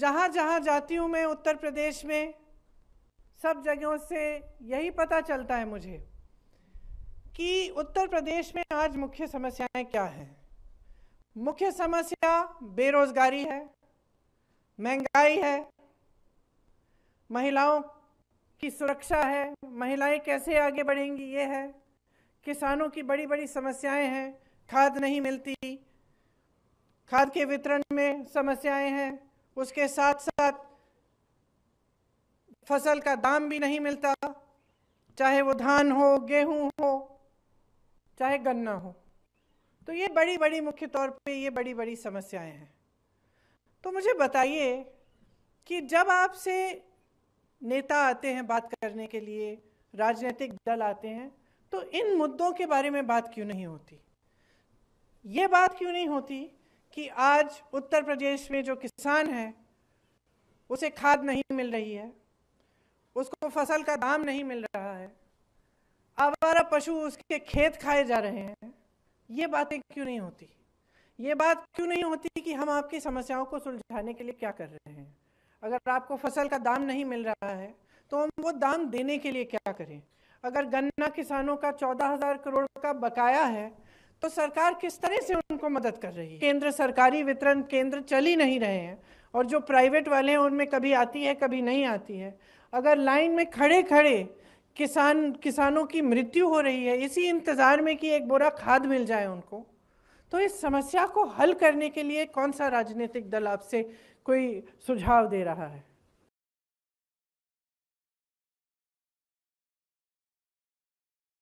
जहाँ जहाँ जाती हूँ मैं उत्तर प्रदेश में सब जगहों से यही पता चलता है मुझे कि उत्तर प्रदेश में आज मुख्य समस्याएं क्या हैं मुख्य समस्या बेरोजगारी है महंगाई है महिलाओं की सुरक्षा है महिलाएं कैसे आगे बढ़ेंगी ये है किसानों की बड़ी बड़ी समस्याएं हैं खाद नहीं मिलती खाद के वितरण में समस्याएं हैं उसके साथ साथ फसल का दाम भी नहीं मिलता चाहे वो धान हो गेहूं हो चाहे गन्ना हो तो ये बड़ी बड़ी मुख्य तौर पे ये बड़ी बड़ी समस्याएं हैं तो मुझे बताइए कि जब आपसे नेता आते हैं बात करने के लिए राजनीतिक दल आते हैं तो इन मुद्दों के बारे में बात क्यों नहीं होती ये बात क्यों नहीं होती कि आज उत्तर प्रदेश में जो किसान है उसे खाद नहीं मिल रही है उसको फसल का दाम नहीं मिल रहा है आवारा पशु उसके खेत खाए जा रहे हैं ये बातें क्यों नहीं होती ये बात क्यों नहीं होती कि हम आपकी समस्याओं को सुलझाने के लिए क्या कर रहे हैं अगर आपको फसल का दाम नहीं मिल रहा है तो हम वो दाम देने के लिए क्या करें अगर गन्ना किसानों का चौदह हजार करोड़ का बकाया है तो सरकार किस तरह से उनको मदद कर रही है केंद्र सरकारी वितरण केंद्र चल ही नहीं रहे हैं और जो प्राइवेट वाले हैं उनमें कभी आती है कभी नहीं आती है अगर लाइन में खड़े खड़े किसान किसानों की मृत्यु हो रही है इसी इंतज़ार में कि एक बोरा खाद मिल जाए उनको तो इस समस्या को हल करने के लिए कौन सा राजनीतिक दल आपसे कोई सुझाव दे रहा है